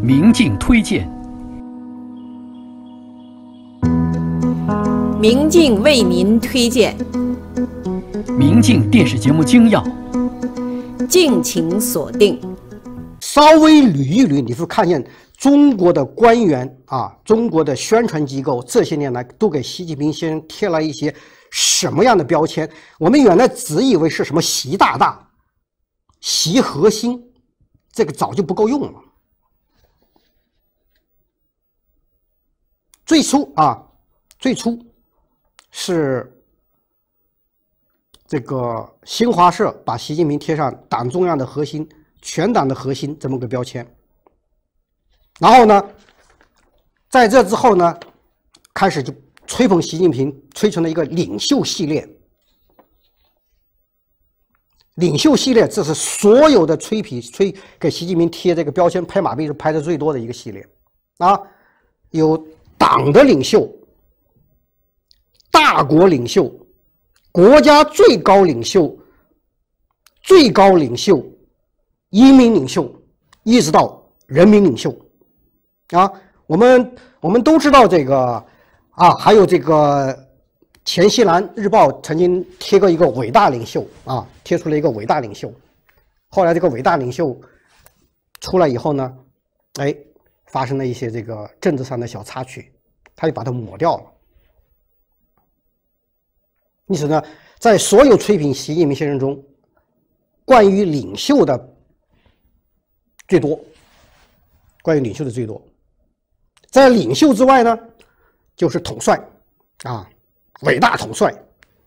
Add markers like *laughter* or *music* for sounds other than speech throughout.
明镜推荐，明镜为您推荐，明镜电视节目精要，敬请锁定。稍微捋一捋，你会看见中国的官员啊，中国的宣传机构这些年来都给习近平先生贴了一些什么样的标签？我们原来只以为是什么“习大大”“习核心”，这个早就不够用了。最初啊，最初是这个新华社把习近平贴上党中央的核心、全党的核心这么个标签。然后呢，在这之后呢，开始就吹捧习近平，吹成了一个领袖系列。领袖系列，这是所有的吹皮吹给习近平贴这个标签、拍马屁是拍的最多的一个系列，啊，有。党的领袖，大国领袖，国家最高领袖，最高领袖，英明领袖，一直到人民领袖，啊，我们我们都知道这个，啊，还有这个，前西南日报曾经贴过一个伟大领袖，啊，贴出了一个伟大领袖，后来这个伟大领袖出来以后呢，哎。发生了一些这个政治上的小插曲，他就把它抹掉了。因此呢，在所有吹捧习近平先生中，关于领袖的最多，关于领袖的最多。在领袖之外呢，就是统帅，啊，伟大统帅，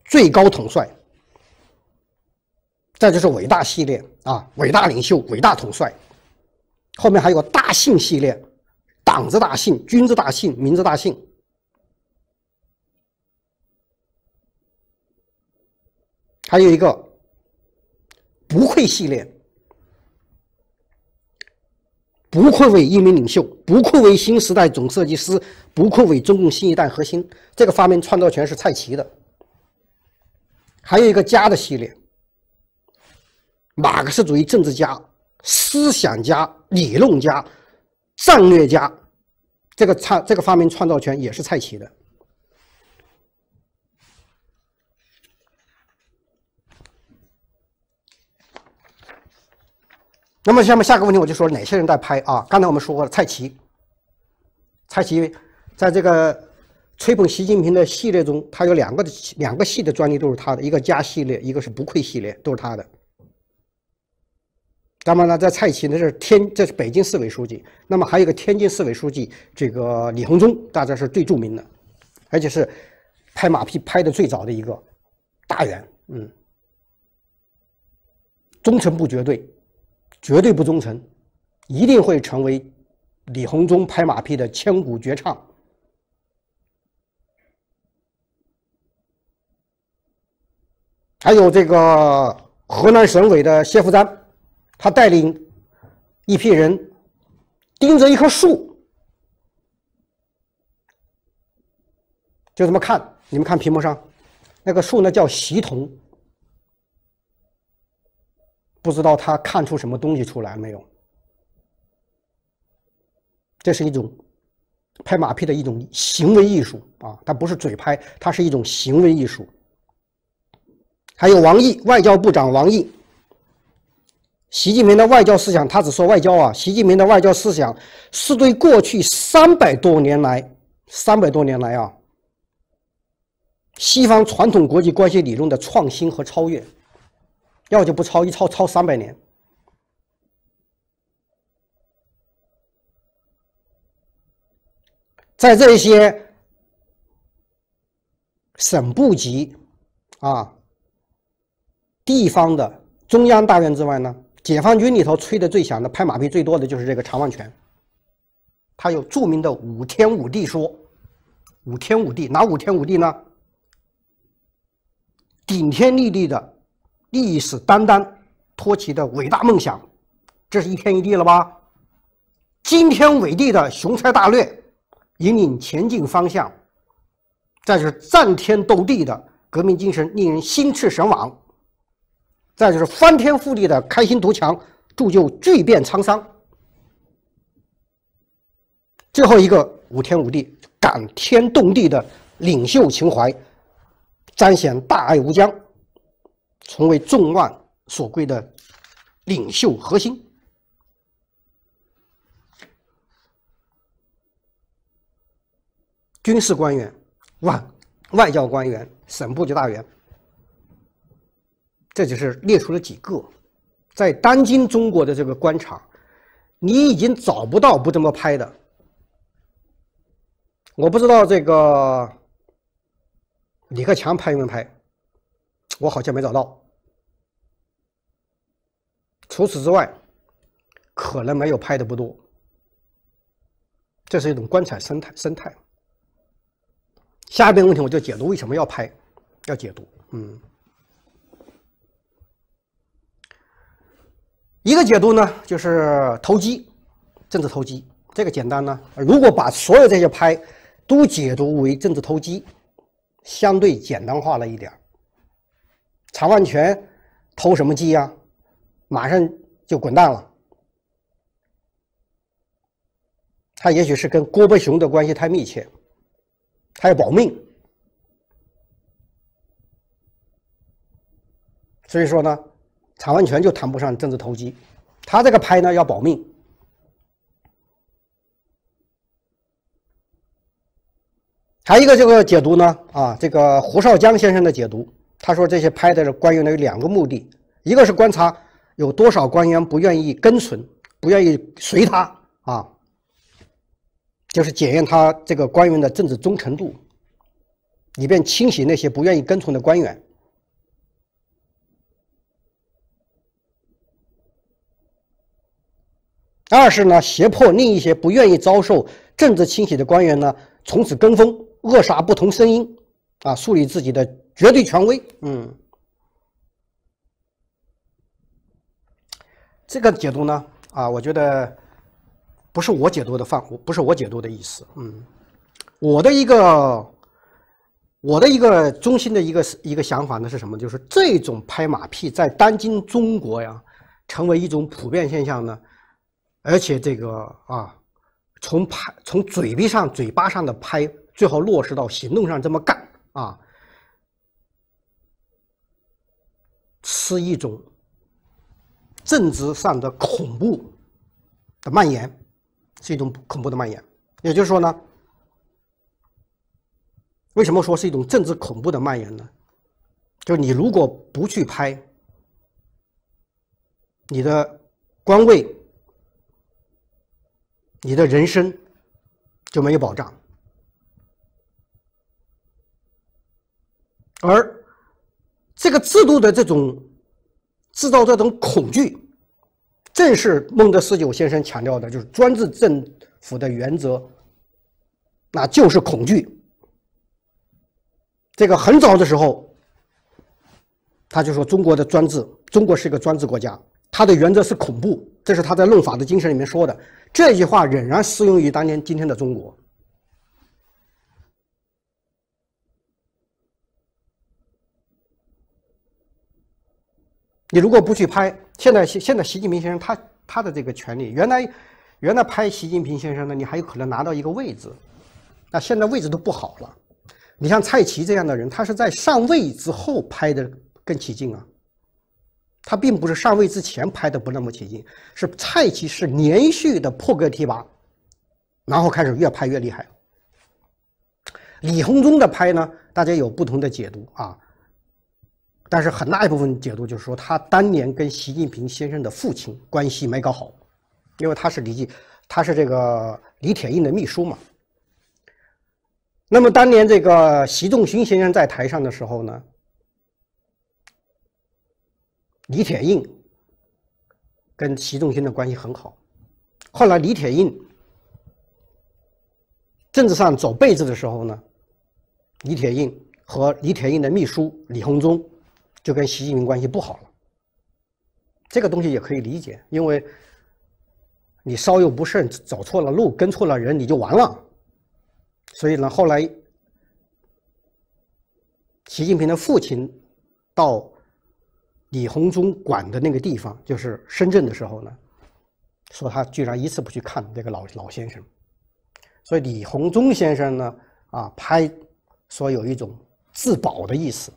最高统帅。再就是伟大系列，啊，伟大领袖，伟大统帅，后面还有大姓系列。党之大幸，军之大幸，民之大幸。还有一个不愧系列，不愧为英明领袖，不愧为新时代总设计师，不愧为中共新一代核心。这个发明创造权是蔡奇的。还有一个家的系列，马克思主义政治家、思想家、理论家、战略家。这个创这个发明创造权也是蔡奇的。那么下面下个问题我就说哪些人在拍啊？刚才我们说过了，蔡奇，蔡奇在这个吹捧习近平的系列中，他有两个两个系的专利都是他的，一个加系列，一个是不愧系列，都是他的。当然了，在蔡奇这是天，这是北京市委书记。那么还有个天津市委书记，这个李鸿忠，大家是最著名的，而且是拍马屁拍的最早的一个大员。嗯，忠诚不绝对，绝对不忠诚，一定会成为李鸿忠拍马屁的千古绝唱。还有这个河南省委的谢伏瞻。他带领一批人盯着一棵树，就这么看。你们看屏幕上那个树呢，叫习桐。不知道他看出什么东西出来没有？这是一种拍马屁的一种行为艺术啊，它不是嘴拍，它是一种行为艺术。还有王毅，外交部长王毅。习近平的外交思想，他只说外交啊。习近平的外交思想是对过去三百多年来、三百多年来啊，西方传统国际关系理论的创新和超越。要就不超，一超超三百年。在这些省部级、啊、地方的中央大院之外呢？解放军里头吹的最响的、拍马屁最多的就是这个常万全。他有著名的“五天五地”说，“五天五地”哪？五天五地呢？顶天立地的历史担当，托起的伟大梦想，这是一天一地了吧？惊天伟地的雄才大略，引领前进方向。再就是战天斗地的革命精神，令人心驰神往。再就是翻天覆地的开心图强，铸就巨变沧桑。最后一个五天五地感天动地的领袖情怀，彰显大爱无疆，成为众望所归的领袖核心。军事官员、外外交官员、省部级大员。这就是列出了几个，在当今中国的这个官场，你已经找不到不这么拍的。我不知道这个李克强拍没拍，我好像没找到。除此之外，可能没有拍的不多。这是一种官场生态生态。下一遍问题我就解读为什么要拍，要解读，嗯。一个解读呢，就是投机，政治投机，这个简单呢。如果把所有这些拍都解读为政治投机，相对简单化了一点儿。常万全投什么机啊？马上就滚蛋了。他也许是跟郭伯雄的关系太密切，他要保命，所以说呢。查完权就谈不上政治投机，他这个拍呢要保命。还有一个这个解读呢，啊，这个胡少江先生的解读，他说这些拍的官员呢有两个目的，一个是观察有多少官员不愿意跟从，不愿意随他啊，就是检验他这个官员的政治忠诚度，以便清洗那些不愿意跟从的官员。二是呢，胁迫另一些不愿意遭受政治清洗的官员呢，从此跟风，扼杀不同声音，啊，树立自己的绝对权威。嗯，这个解读呢，啊，我觉得不是我解读的范，不是我解读的意思。嗯，我的一个，我的一个中心的一个一个想法呢是什么？就是这种拍马屁在当今中国呀，成为一种普遍现象呢。而且这个啊，从拍从嘴巴上嘴巴上的拍，最后落实到行动上这么干啊，是一种政治上的恐怖的蔓延，是一种恐怖的蔓延。也就是说呢，为什么说是一种政治恐怖的蔓延呢？就你如果不去拍，你的官位。你的人生就没有保障，而这个制度的这种制造这种恐惧，正是孟德斯鸠先生强调的，就是专制政府的原则，那就是恐惧。这个很早的时候，他就说中国的专制，中国是一个专制国家，它的原则是恐怖。这是他在《论法的精神》里面说的，这句话仍然适用于当年今天的中国。你如果不去拍，现在现现在习近平先生他他的这个权利，原来原来拍习近平先生呢，你还有可能拿到一个位置，那现在位置都不好了。你像蔡奇这样的人，他是在上位之后拍的更起劲啊。他并不是上位之前拍的不那么起劲，是蔡奇是连续的破格提拔，然后开始越拍越厉害。李鸿忠的拍呢，大家有不同的解读啊，但是很大一部分解读就是说他当年跟习近平先生的父亲关系没搞好，因为他是李继，他是这个李铁映的秘书嘛。那么当年这个习仲勋先生在台上的时候呢？李铁映跟习仲勋的关系很好，后来李铁映政治上走背字的时候呢，李铁映和李铁映的秘书李鸿忠就跟习近平关系不好了。这个东西也可以理解，因为你稍有不慎走错了路、跟错了人，你就完了。所以呢，后来习近平的父亲到。李鸿忠管的那个地方就是深圳的时候呢，说他居然一次不去看这个老老先生，所以李鸿忠先生呢啊拍说有一种自保的意思，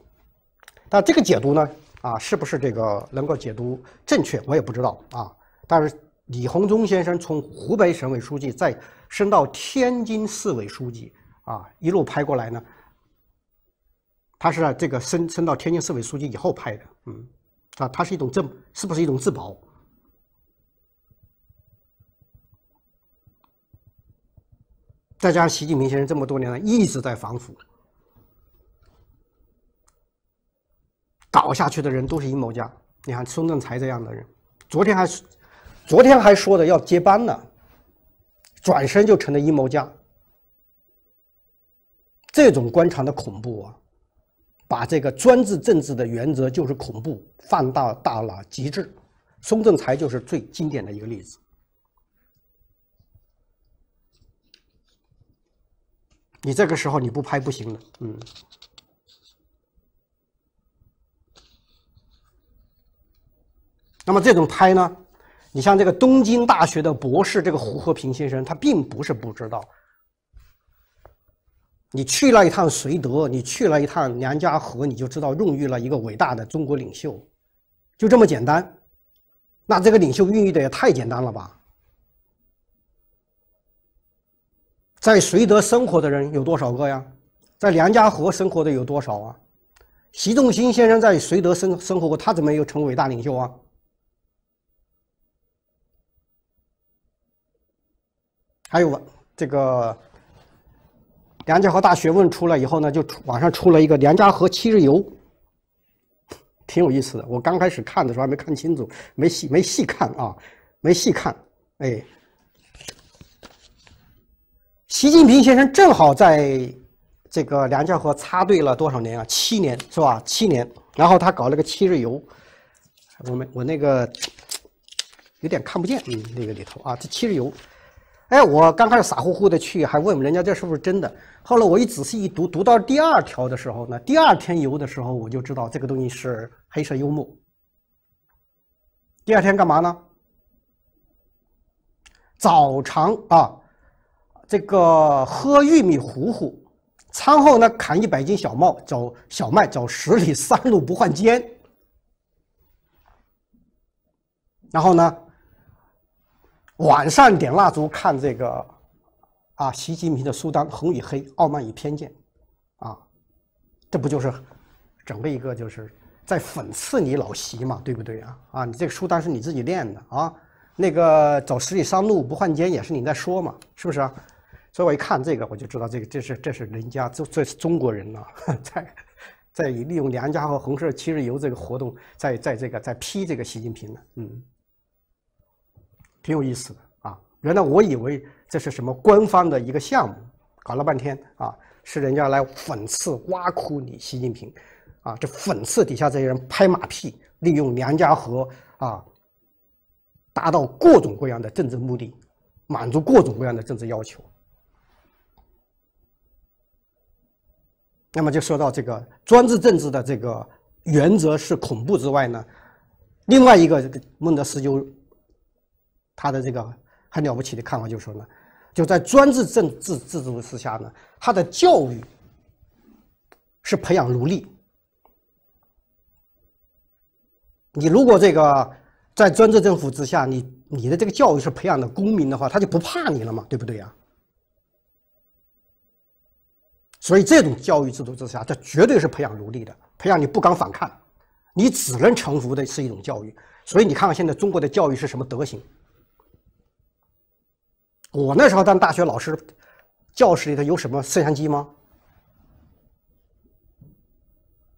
但这个解读呢啊是不是这个能够解读正确，我也不知道啊。但是李鸿忠先生从湖北省委书记再升到天津市委书记啊一路拍过来呢，他是这个升升到天津市委书记以后拍的，嗯。啊，它是一种，正，是不是一种自保？再加上习近平先生这么多年了，一直在反腐，搞下去的人都是阴谋家。你看孙政才这样的人，昨天还，昨天还说的要接班呢，转身就成了阴谋家。这种官场的恐怖啊！把这个专制政治的原则就是恐怖放大到了极致，松正才就是最经典的一个例子。你这个时候你不拍不行的，嗯。那么这种拍呢，你像这个东京大学的博士这个胡和平先生，他并不是不知道。你去了一趟绥德，你去了一趟梁家河，你就知道孕育了一个伟大的中国领袖，就这么简单。那这个领袖孕育的也太简单了吧？在绥德生活的人有多少个呀？在梁家河生活的有多少啊？习仲勋先生在绥德生生活过，他怎么又成伟大领袖啊？还有这个。梁家河大学问出来以后呢，就网上出了一个梁家河七日游，挺有意思的。我刚开始看的时候还没看清楚，没细没细看啊，没细看。哎，习近平先生正好在这个梁家河插队了多少年啊？七年是吧？七年。然后他搞了个七日游，我们我那个 *tsk* 有点看不见，嗯，那个里头啊，这七日游。哎，我刚开始傻乎乎的去，还问人家这是不是真的。后来我一仔细一读，读到第二条的时候呢，第二天游的时候我就知道这个东西是黑色幽默。第二天干嘛呢？早晨啊，这个喝玉米糊糊，餐后呢砍一百斤小麦，走小麦走十里山路不换肩，然后呢？晚上点蜡烛看这个，啊，习近平的书单《红与黑》《傲慢与偏见》，啊，这不就是整个一个，就是在讽刺你老习嘛，对不对啊？啊，你这个书单是你自己练的啊？那个走十里山路不换肩也是你在说嘛，是不是？所以我一看这个，我就知道这个这是这是人家这这是中国人呢，*laughs* 在在利用梁家和红色七日游这个活动，在在这个在批这个习近平呢，嗯。挺有意思的啊！原来我以为这是什么官方的一个项目，搞了半天啊，是人家来讽刺、挖苦你习近平，啊，就讽刺底下这些人拍马屁，利用梁家河啊，达到各种各样的政治目的，满足各种各样的政治要求。那么就说到这个专制政治的这个原则是恐怖之外呢，另外一个孟德斯鸠。他的这个很了不起的看法就是说呢，就在专制政制制度之下呢，他的教育是培养奴隶。你如果这个在专制政府之下，你你的这个教育是培养的公民的话，他就不怕你了嘛，对不对呀？所以这种教育制度之下，这绝对是培养奴隶的，培养你不敢反抗，你只能臣服的是一种教育。所以你看看现在中国的教育是什么德行？我那时候当大学老师，教室里头有什么摄像机吗？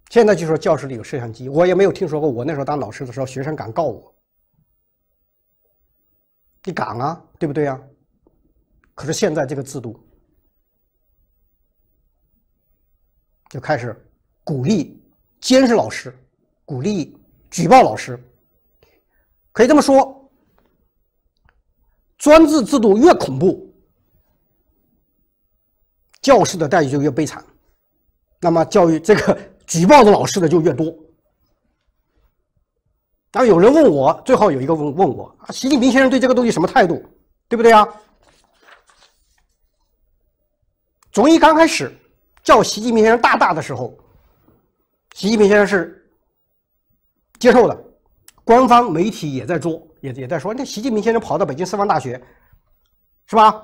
现在就说教室里有摄像机，我也没有听说过。我那时候当老师的时候，学生敢告我？你敢啊，对不对啊？可是现在这个制度就开始鼓励监视老师，鼓励举报老师，可以这么说。专制制度越恐怖，教师的待遇就越悲惨，那么教育这个举报的老师的就越多。然后有人问我，最后有一个问问我，习近平先生对这个东西什么态度？对不对啊？从一刚开始叫习近平先生大大的时候，习近平先生是接受的。官方媒体也在做，也也在说。那习近平先生跑到北京师范大学，是吧？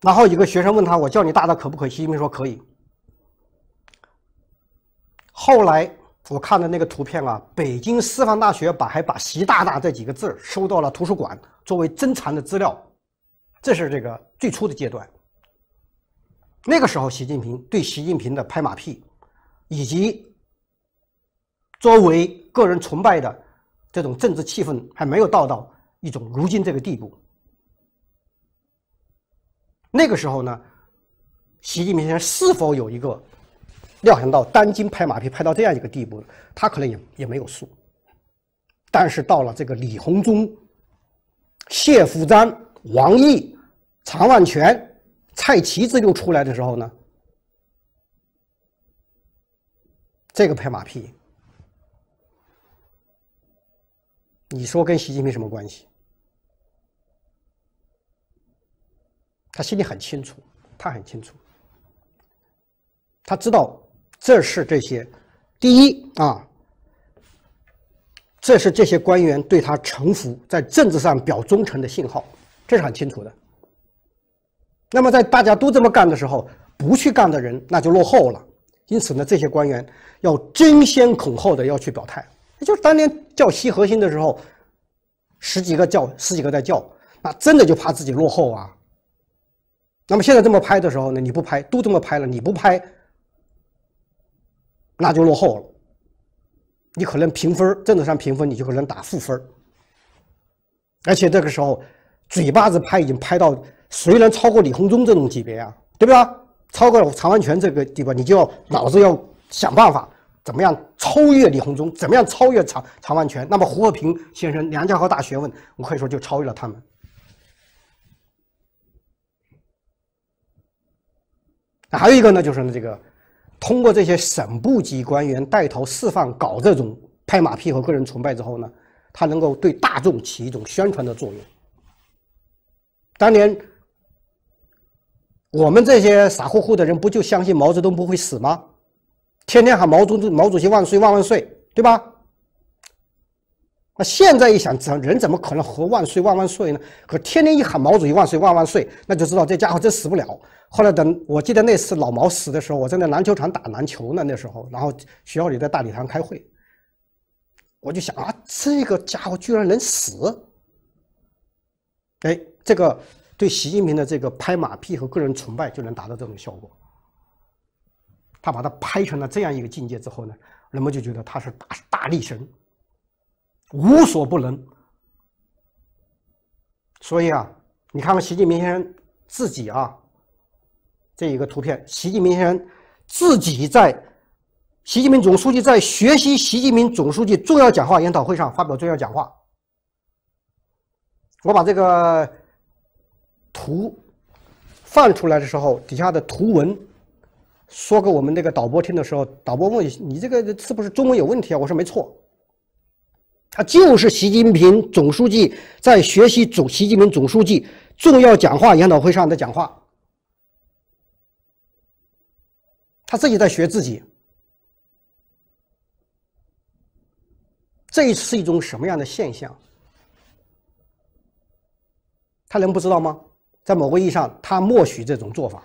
然后一个学生问他：“我叫你大大可不可？”以？”习近平说：“可以。”后来我看的那个图片啊，北京师范大学把还把“习大大”这几个字收到了图书馆，作为珍藏的资料。这是这个最初的阶段。那个时候，习近平对习近平的拍马屁，以及。作为个人崇拜的这种政治气氛还没有到到一种如今这个地步。那个时候呢，习近平先生是否有一个料想到当今拍马屁拍到这样一个地步，他可能也也没有数。但是到了这个李鸿忠、谢伏瞻、王毅、常万全、蔡奇这又出来的时候呢，这个拍马屁。你说跟习近平什么关系？他心里很清楚，他很清楚，他知道这是这些第一啊，这是这些官员对他臣服、在政治上表忠诚的信号，这是很清楚的。那么在大家都这么干的时候，不去干的人那就落后了。因此呢，这些官员要争先恐后的要去表态。就是当年叫西核心的时候，十几个叫十几个在叫，那真的就怕自己落后啊。那么现在这么拍的时候呢，你不拍都这么拍了，你不拍，那就落后了。你可能评分政治上评分你就可能打负分而且这个时候，嘴巴子拍已经拍到，谁能超过李鸿忠这种级别啊？对不对？超过了常万全这个地方，你就要脑子要想办法。怎么样超越李鸿忠？怎么样超越常常万全？那么胡和平先生、梁家河大学问，我可以说就超越了他们。还有一个呢，就是呢，这个通过这些省部级官员带头示范，搞这种拍马屁和个人崇拜之后呢，他能够对大众起一种宣传的作用。当年我们这些傻乎乎的人，不就相信毛泽东不会死吗？天天喊毛主席毛主席万岁万万岁，对吧？那现在一想，人怎么可能和万岁万万岁呢？可天天一喊毛主席万岁万万岁，那就知道这家伙真死不了。后来等，我记得那次老毛死的时候，我在那篮球场打篮球呢，那时候，然后学校里在大礼堂开会，我就想啊，这个家伙居然能死？哎，这个对习近平的这个拍马屁和个人崇拜就能达到这种效果。他把他拍成了这样一个境界之后呢，人们就觉得他是大大力神，无所不能。所以啊，你看看习近平先生自己啊，这一个图片，习近平先生自己在习近平总书记在学习习近平总书记重要讲话研讨会上发表重要讲话。我把这个图放出来的时候，底下的图文。说给我们那个导播听的时候，导播问你：“这个是不是中文有问题啊？”我说：“没错，他就是习近平总书记在学习总习近平总书记重要讲话研讨会上的讲话。”他自己在学自己，这是一种什么样的现象？他能不知道吗？在某个意义上，他默许这种做法。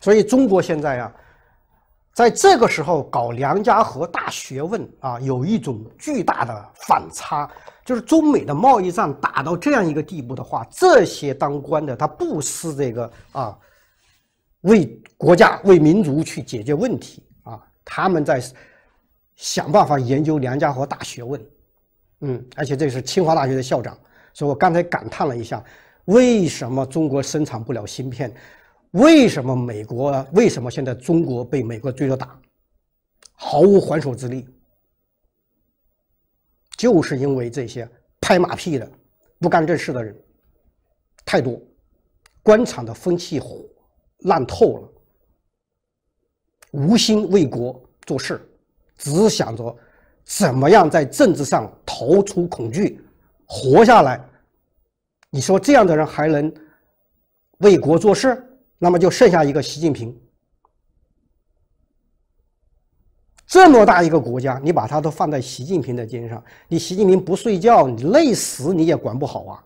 所以中国现在啊，在这个时候搞梁家河大学问啊，有一种巨大的反差。就是中美的贸易战打到这样一个地步的话，这些当官的他不是这个啊，为国家、为民族去解决问题啊，他们在想办法研究梁家河大学问。嗯，而且这是清华大学的校长，所以我刚才感叹了一下，为什么中国生产不了芯片？为什么美国？为什么现在中国被美国追着打，毫无还手之力？就是因为这些拍马屁的、不干正事的人太多，官场的风气烂透了，无心为国做事，只想着怎么样在政治上逃出恐惧、活下来。你说这样的人还能为国做事？那么就剩下一个习近平，这么大一个国家，你把它都放在习近平的肩上，你习近平不睡觉，你累死你也管不好啊！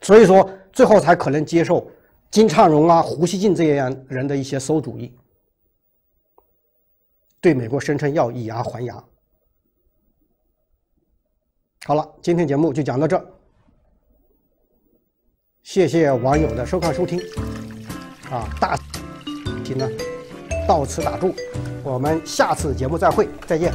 所以说，最后才可能接受金灿荣啊、胡锡进这样人的一些馊主意，对美国声称要以牙还牙。好了，今天节目就讲到这。谢谢网友的收看收听，啊，大题呢到此打住，我们下次节目再会，再见。